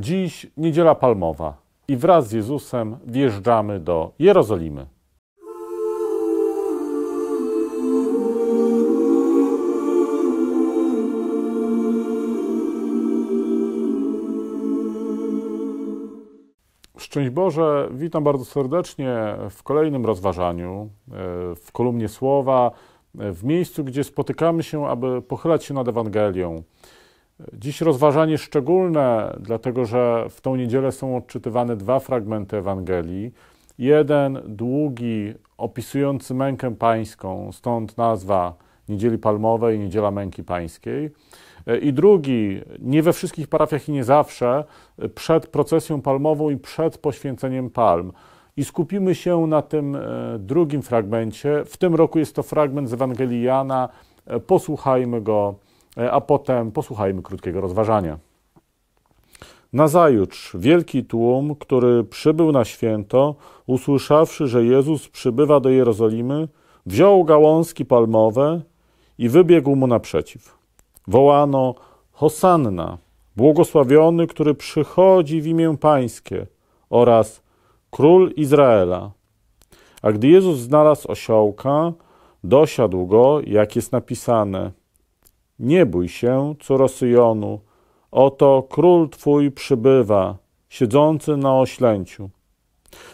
Dziś Niedziela Palmowa i wraz z Jezusem wjeżdżamy do Jerozolimy. Szczęść Boże, witam bardzo serdecznie w kolejnym rozważaniu, e, w kolumnie Słowa, e, w miejscu, gdzie spotykamy się, aby pochylać się nad Ewangelią. Dziś rozważanie szczególne, dlatego że w tą niedzielę są odczytywane dwa fragmenty Ewangelii. Jeden długi, opisujący mękę pańską, stąd nazwa Niedzieli Palmowej, Niedziela Męki Pańskiej. E, I drugi, nie we wszystkich parafiach i nie zawsze, e, przed procesją palmową i przed poświęceniem palm. I skupimy się na tym e, drugim fragmencie. W tym roku jest to fragment z Ewangelii Jana. Posłuchajmy go E, a potem posłuchajmy krótkiego rozważania. Nazajutrz wielki tłum, który przybył na święto, usłyszawszy, że Jezus przybywa do Jerozolimy, wziął gałązki palmowe i wybiegł mu naprzeciw. Wołano: Hosanna, błogosławiony, który przychodzi w imię Pańskie oraz Król Izraela. A gdy Jezus znalazł osiołka, dosiadł go, jak jest napisane – nie bój się, co Rosyjonu. oto król twój przybywa, siedzący na oślęciu.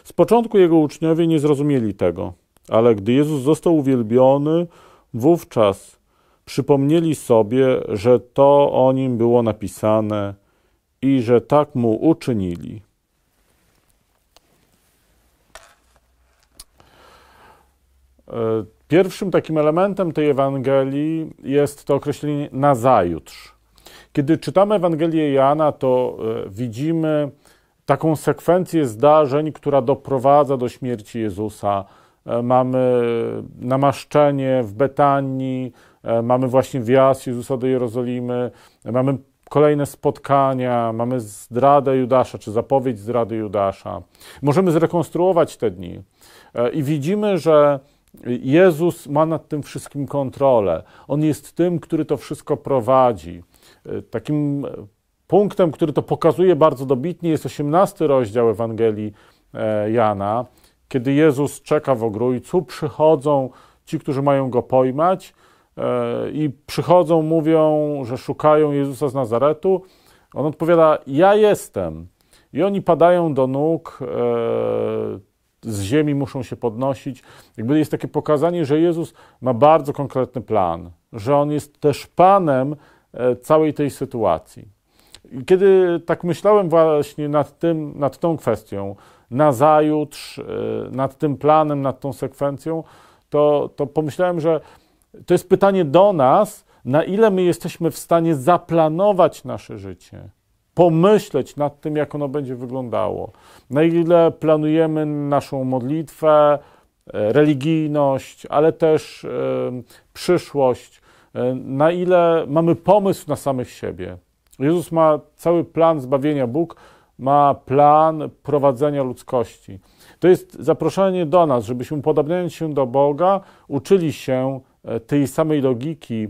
Z początku jego uczniowie nie zrozumieli tego, ale gdy Jezus został uwielbiony, wówczas przypomnieli sobie, że to o nim było napisane i że tak mu uczynili. E, Pierwszym takim elementem tej Ewangelii jest to określenie zajutrz. Kiedy czytamy Ewangelię Jana, to e, widzimy taką sekwencję zdarzeń, która doprowadza do śmierci Jezusa. E, mamy namaszczenie w Betanii, e, mamy właśnie wjazd Jezusa do Jerozolimy, mamy kolejne spotkania, mamy zdradę Judasza, czy zapowiedź zdrady Judasza. Możemy zrekonstruować te dni i widzimy, że Jezus ma nad tym wszystkim kontrolę. On jest tym, który to wszystko prowadzi. E, takim e, punktem, który to pokazuje bardzo dobitnie, jest 18 rozdział Ewangelii e, Jana, kiedy Jezus czeka w ogrójcu, przychodzą ci, którzy mają go pojmać, i przychodzą, mówią, że szukają Jezusa z Nazaretu. On odpowiada: Ja jestem. I oni padają do nóg z ziemi muszą się podnosić. Jakby jest takie pokazanie, że Jezus ma bardzo konkretny plan, że On jest też Panem e, całej tej sytuacji. I kiedy tak myślałem właśnie nad, tym, nad tą kwestią, na zajutrz, e, nad tym planem, nad tą sekwencją, to, to pomyślałem, że to jest pytanie do nas, na ile my jesteśmy w stanie zaplanować nasze życie pomyśleć nad tym, jak ono będzie wyglądało. Na ile planujemy naszą modlitwę, e, religijność, ale też e, przyszłość, e, na ile mamy pomysł na samych siebie. Jezus ma cały plan zbawienia Bóg, ma plan prowadzenia ludzkości. To jest zaproszenie do nas, żebyśmy podobniając się do Boga, uczyli się tej samej logiki,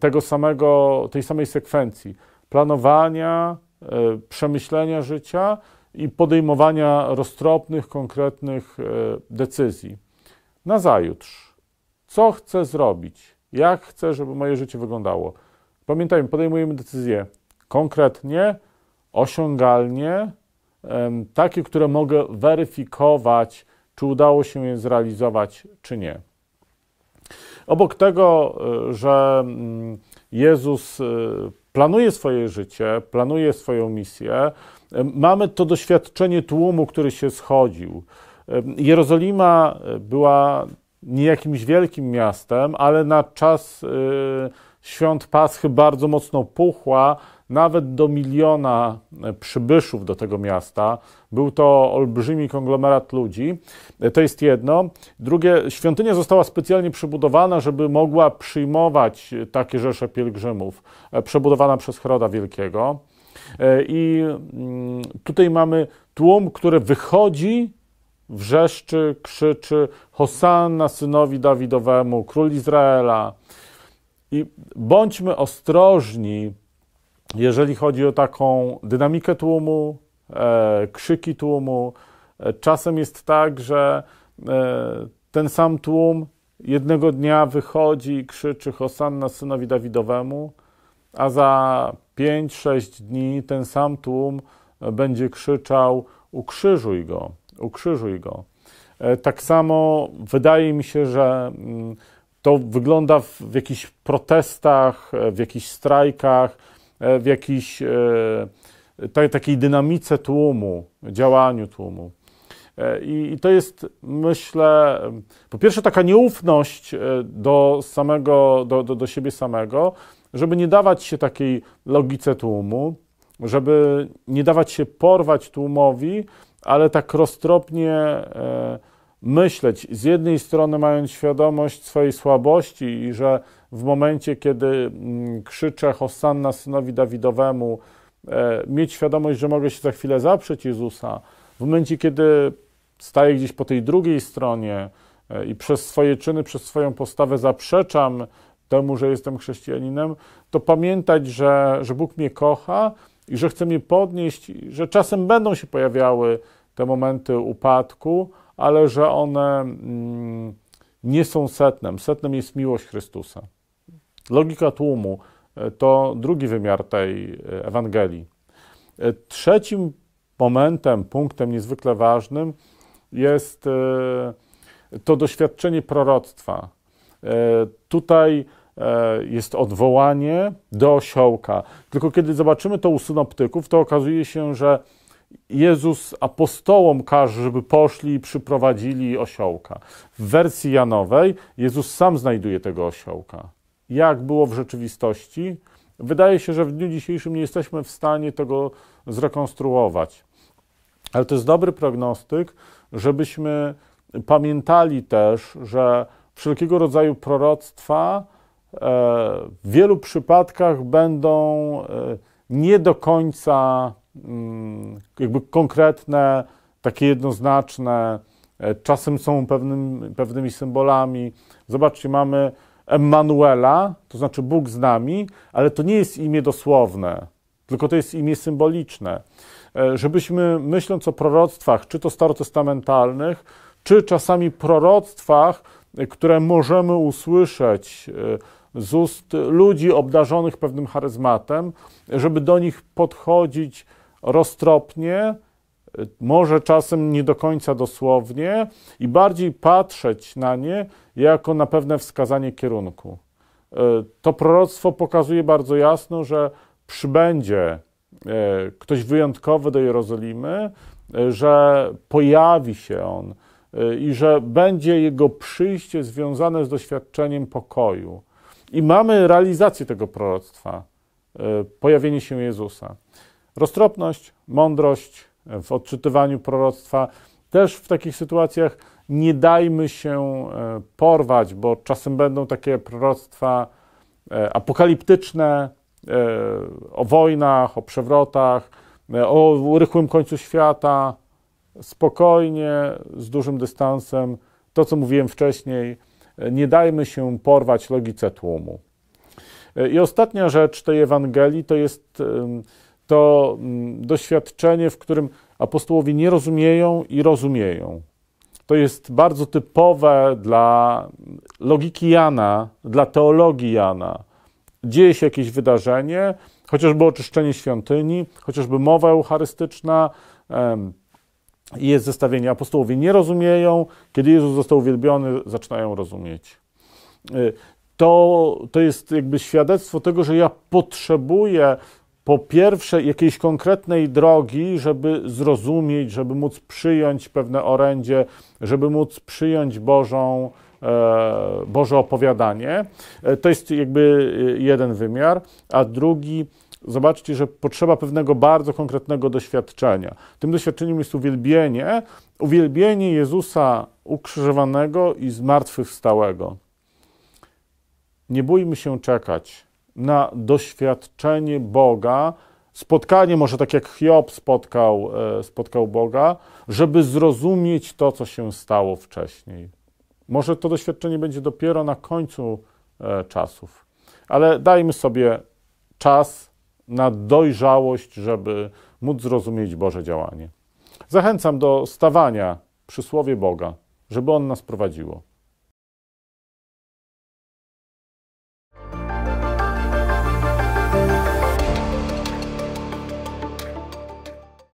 tego samego, tej samej sekwencji planowania, E, przemyślenia życia i podejmowania roztropnych, konkretnych e, decyzji. na zajutrz. co chcę zrobić? Jak chcę, żeby moje życie wyglądało? Pamiętajmy, podejmujemy decyzje konkretnie, osiągalnie, takie, które mogę weryfikować, czy udało się je zrealizować, czy nie. Obok tego, e, że mm, Jezus planuje swoje życie, planuje swoją misję. Mamy to doświadczenie tłumu, który się schodził. Jerozolima była nie jakimś wielkim miastem, ale na czas y, świąt Paschy bardzo mocno puchła nawet do miliona e, przybyszów do tego miasta. Był to olbrzymi konglomerat ludzi. E, to jest jedno. Drugie, świątynia została specjalnie przebudowana, żeby mogła przyjmować e, takie rzesze pielgrzymów, przebudowana przez Heroda Wielkiego. I mm, tutaj mamy tłum, który wychodzi, wrzeszczy, krzyczy: Hosanna synowi Dawidowemu, król Izraela. I bądźmy ostrożni jeżeli chodzi o taką dynamikę tłumu, e, krzyki tłumu. E, czasem jest tak, że e, ten sam tłum jednego dnia wychodzi i krzyczy Hosanna synowi Dawidowemu, a za 5-6 dni ten sam tłum będzie krzyczał ukrzyżuj go, ukrzyżuj go. E, tak samo wydaje mi się, że mm, to wygląda w, w jakichś protestach, e, w jakichś strajkach, E, w jakiejś e, takiej dynamice tłumu, działaniu tłumu. E, I, to jest, myślę, po pierwsze taka nieufność do samego, do, do, do siebie samego, żeby nie dawać się takiej logice tłumu, żeby nie dawać się porwać tłumowi, ale tak roztropnie myśleć, z jednej strony mając świadomość swojej słabości i że w momencie, kiedy mm, krzyczę Hosanna synowi Dawidowemu, e, mieć świadomość, że mogę się za chwilę zaprzeć Jezusa, w momencie, kiedy staję gdzieś po tej drugiej stronie e, i przez swoje czyny, przez swoją postawę zaprzeczam temu, że jestem chrześcijaninem, to pamiętać, że, że Bóg mnie kocha i że chce mnie podnieść, że czasem będą się pojawiały te momenty upadku, ale że one mm, nie są setnem. Setnem jest miłość Chrystusa. Logika tłumu e, to drugi wymiar tej e, Ewangelii. E, trzecim momentem, punktem niezwykle ważnym jest to doświadczenie proroctwa. Tutaj jest odwołanie do osiołka. Tylko kiedy zobaczymy to u synoptyków, to okazuje się, że Jezus apostołom każe, żeby poszli i przyprowadzili osiołka. W wersji Janowej Jezus sam znajduje tego osiołka. Jak było w rzeczywistości? Wydaje się, że w dniu dzisiejszym nie jesteśmy w stanie tego zrekonstruować. Ale to jest dobry prognostyk, żebyśmy pamiętali też, że wszelkiego rodzaju proroctwa e, w wielu przypadkach będą e, nie do końca Mm, jakby konkretne, takie jednoznaczne, e, czasem są pewnym, pewnymi symbolami. Zobaczcie, mamy Emanuela, to znaczy Bóg z nami, ale to nie jest imię dosłowne, tylko to jest imię symboliczne. E, żebyśmy myśląc o proroctwach, czy to starotestamentalnych, czy czasami proroctwach, e, które możemy usłyszeć z ust ludzi obdarzonych pewnym charyzmatem, żeby do nich podchodzić roztropnie, może czasem nie do końca dosłownie i bardziej patrzeć na nie jako na pewne wskazanie kierunku. E, to proroctwo pokazuje bardzo jasno, że przybędzie e, ktoś wyjątkowy do Jerozolimy, e, że pojawi się on i że będzie jego przyjście związane z doświadczeniem pokoju. I mamy realizację tego proroctwa pojawienie się Jezusa. Roztropność, mądrość e, w odczytywaniu proroctwa. Też w takich sytuacjach nie dajmy się e, porwać, bo czasem będą takie proroctwa e, apokaliptyczne o wojnach, o przewrotach, o rychłym końcu świata. Spokojnie, z dużym dystansem. To, co mówiłem wcześniej, nie dajmy się porwać logice tłumu. I ostatnia rzecz tej Ewangelii to jest to mm, doświadczenie, w którym apostołowie nie rozumieją i rozumieją. To jest bardzo typowe dla logiki Jana, dla teologii Jana. Dzieje się jakieś wydarzenie, chociażby oczyszczenie świątyni, chociażby mowa eucharystyczna, i jest zestawienie. Apostołowie nie rozumieją, kiedy Jezus został uwielbiony, zaczynają rozumieć. Y, to, to jest jakby świadectwo tego, że ja potrzebuję po pierwsze jakiejś konkretnej drogi, żeby zrozumieć, żeby móc przyjąć pewne orędzie, żeby móc przyjąć Bożą, e, Boże opowiadanie. E, to jest jakby e, jeden wymiar, a drugi zobaczcie, że potrzeba pewnego bardzo konkretnego doświadczenia. Tym doświadczeniem jest uwielbienie, uwielbienie Jezusa ukrzyżowanego i zmartwychwstałego. Nie bójmy się czekać na doświadczenie Boga, spotkanie, może tak jak Hiob spotkał, e, spotkał Boga, żeby zrozumieć to, co się stało wcześniej. Może to doświadczenie będzie dopiero na końcu e, czasów, ale dajmy sobie czas na dojrzałość, żeby móc zrozumieć Boże działanie. Zachęcam do stawania przy słowie Boga, żeby On nas prowadziło.